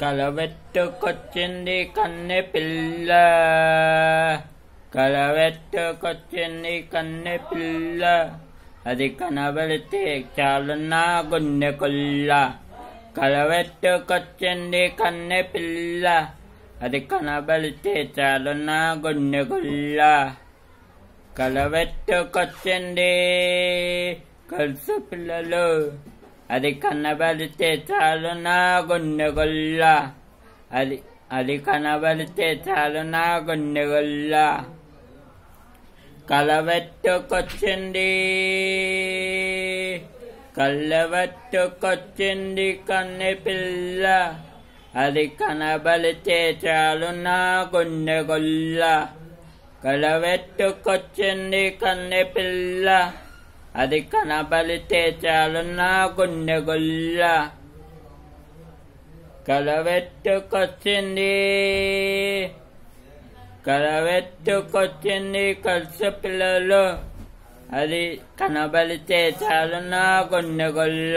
కలవెట్టుకొచ్చింది కన్నె పిల్ల కలవెట్టుకొచ్చింది కన్నె పిల్ల అది కనబడితే చాలు నా గుండె కొల్ల కలవెట్టుకొచ్చింది కన్నె పిల్ల అది కనబడితే చాలు నా గుండె కొల్ల కలవెట్టుకొచ్చింది కలుసు పిల్లలు అది కనబడితే చాలు నా గుండెగొల్ల అది అది కనబడితే చాలు నా గుండెగొల్ల కలవెట్టుకొచ్చింది కళ్ళవెట్టుకొచ్చింది కన్నె పిల్ల అది కనబలితే చాలు నా గుండెగొల్ల కలవెట్టుకొచ్చింది కన్నె పిల్ల అది కనబలితే చాలు నా గుండె గుల్ల కలవెట్టుకొచ్చింది కలవెట్టుకొచ్చింది కలిసి పిల్లలు అది కనబలితే చాలు నా గుండె గుల్ల